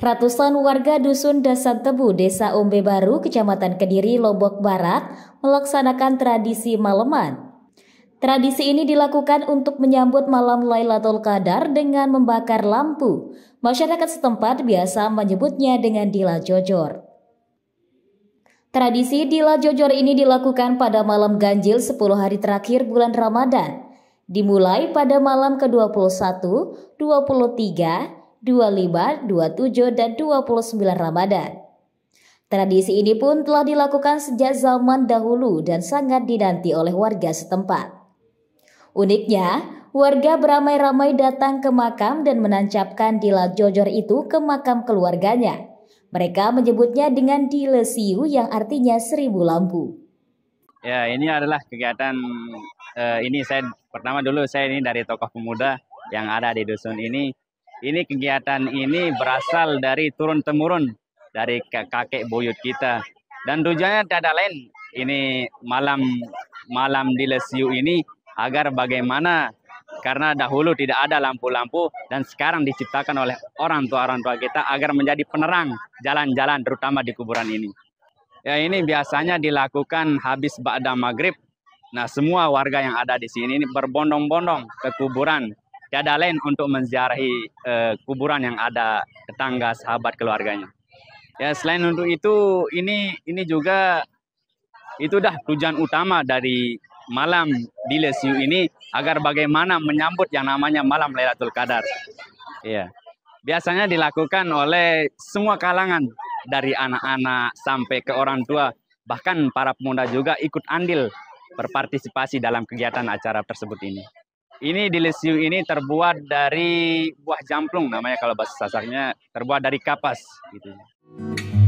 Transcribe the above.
Ratusan warga Dusun Dasan Tebu, Desa Ombe Baru, Kecamatan Kediri, Lombok Barat melaksanakan tradisi maleman. Tradisi ini dilakukan untuk menyambut malam Lailatul Qadar dengan membakar lampu. Masyarakat setempat biasa menyebutnya dengan dila jojor. Tradisi dila jojor ini dilakukan pada malam ganjil 10 hari terakhir bulan Ramadan. Dimulai pada malam ke-21, 23, 25, 27, dan 29 Ramadan. Tradisi ini pun telah dilakukan sejak zaman dahulu dan sangat dinanti oleh warga setempat. Uniknya, warga beramai-ramai datang ke makam dan menancapkan dila jojor itu ke makam keluarganya. Mereka menyebutnya dengan dilesiu yang artinya seribu lampu. Ya, ini adalah kegiatan uh, ini saya pertama dulu saya ini dari tokoh pemuda yang ada di dusun ini ini kegiatan ini berasal dari turun temurun dari kakek buyut kita. Dan tujuannya tidak lain ini malam malam di Lesiu ini agar bagaimana karena dahulu tidak ada lampu-lampu dan sekarang diciptakan oleh orang tua orang tua kita agar menjadi penerang jalan-jalan terutama di kuburan ini. Ya ini biasanya dilakukan habis ba'da maghrib. Nah semua warga yang ada di sini ini berbondong-bondong ke kuburan tiada lain untuk menziarahi uh, kuburan yang ada tetangga, sahabat, keluarganya. Ya selain untuk itu ini ini juga itu dah tujuan utama dari malam di Lesiu ini agar bagaimana menyambut yang namanya malam Lailatul Qadar. Ya Biasanya dilakukan oleh semua kalangan dari anak-anak sampai ke orang tua, bahkan para pemuda juga ikut andil berpartisipasi dalam kegiatan acara tersebut ini. Ini di Lesiu ini terbuat dari buah jamplung namanya kalau bahasa Sasaknya terbuat dari kapas gitu.